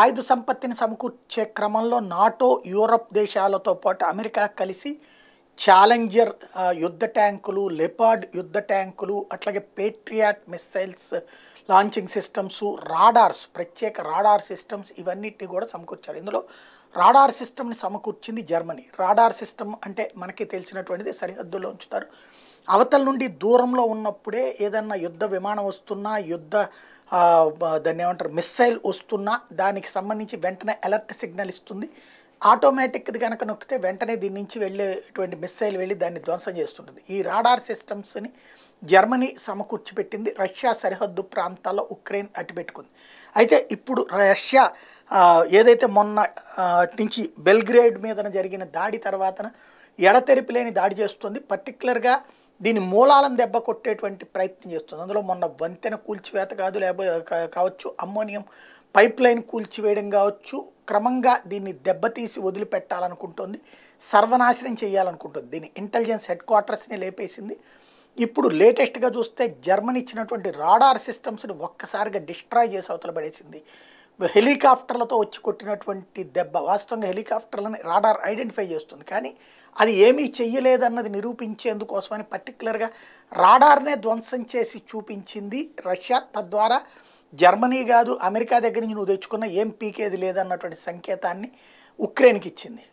ఆయుధ సంపత్తిని సమకూర్చే క్రమంలో నాటో యూరప్ దేశాలతో పాటు అమెరికా కలిసి ఛాలెంజర్ యుద్ధ ట్యాంకులు లెపార్డ్ యుద్ధ ట్యాంకులు అట్లాగే patriot missiles launching systems radars ప్రత్యేక రాడార్ సిస్టమ్స్ ఇవన్నిటిని కూడా సమకూర్చారు ఇందులో రాడార్ సిస్టమ్ని సమకూర్చింది జర్మనీ రాడార్ సిస్టమ్ అంటే మనకి తెలిసినటువంటిది సరిహద్దులో ఉంచుతారు అవతల నుండి దూరంలో ఉన్నప్పుడే ఏదన్నా యుద్ధ విమానం వస్తున్నా యుద్ధ దాన్ని ఏమంటారు మిస్సైల్ వస్తున్నా దానికి సంబంధించి వెంటనే అలర్ట్ సిగ్నల్ ఇస్తుంది ఆటోమేటిక్ కనుక నొక్కితే వెంటనే దీని నుంచి వెళ్ళేటువంటి మిస్సైల్ వెళ్ళి దాన్ని ధ్వంసం చేస్తుంటుంది ఈ రాడార్ సిస్టమ్స్ని జర్మనీ సమకూర్చిపెట్టింది రష్యా సరిహద్దు ప్రాంతాల్లో ఉక్రెయిన్ అట్టిపెట్టుకుంది అయితే ఇప్పుడు రష్యా ఏదైతే మొన్న నుంచి బెల్గ్రేడ్ మీద జరిగిన దాడి తర్వాత ఎడతెరిపి లేని దాడి చేస్తుంది పర్టికులర్గా దీని మూలాలను దెబ్బ కొట్టేటువంటి ప్రయత్నం చేస్తుంది అందులో మొన్న వంతెన కూల్చివేత కాదు లేకపోతే కావచ్చు అమ్మోనియం పైప్ లైన్ కూల్చివేయడం కావచ్చు క్రమంగా దీన్ని దెబ్బతీసి వదిలిపెట్టాలనుకుంటుంది సర్వనాశనం చేయాలనుకుంటుంది దీని ఇంటెలిజెన్స్ హెడ్ క్వార్టర్స్ని లేపేసింది ఇప్పుడు లేటెస్ట్గా చూస్తే జర్మనీ ఇచ్చినటువంటి రాడార్ సిస్టమ్స్ని ఒక్కసారిగా డిస్ట్రాయ్ చేసి అవతల పడేసింది హెలికాప్టర్లతో వచ్చి కొట్టినటువంటి దెబ్బ వాస్తవంగా హెలికాప్టర్లను రాడార్ ఐడెంటిఫై చేస్తుంది కానీ అది ఏమీ చెయ్యలేదన్నది నిరూపించేందుకోసమని పర్టికులర్గా రాడార్నే ధ్వంసం చేసి చూపించింది రష్యా తద్వారా జర్మనీ కాదు అమెరికా దగ్గర నుంచి నువ్వు తెచ్చుకున్న ఏం పీకేది లేదన్నటువంటి సంకేతాన్ని ఉక్రెయిన్కి ఇచ్చింది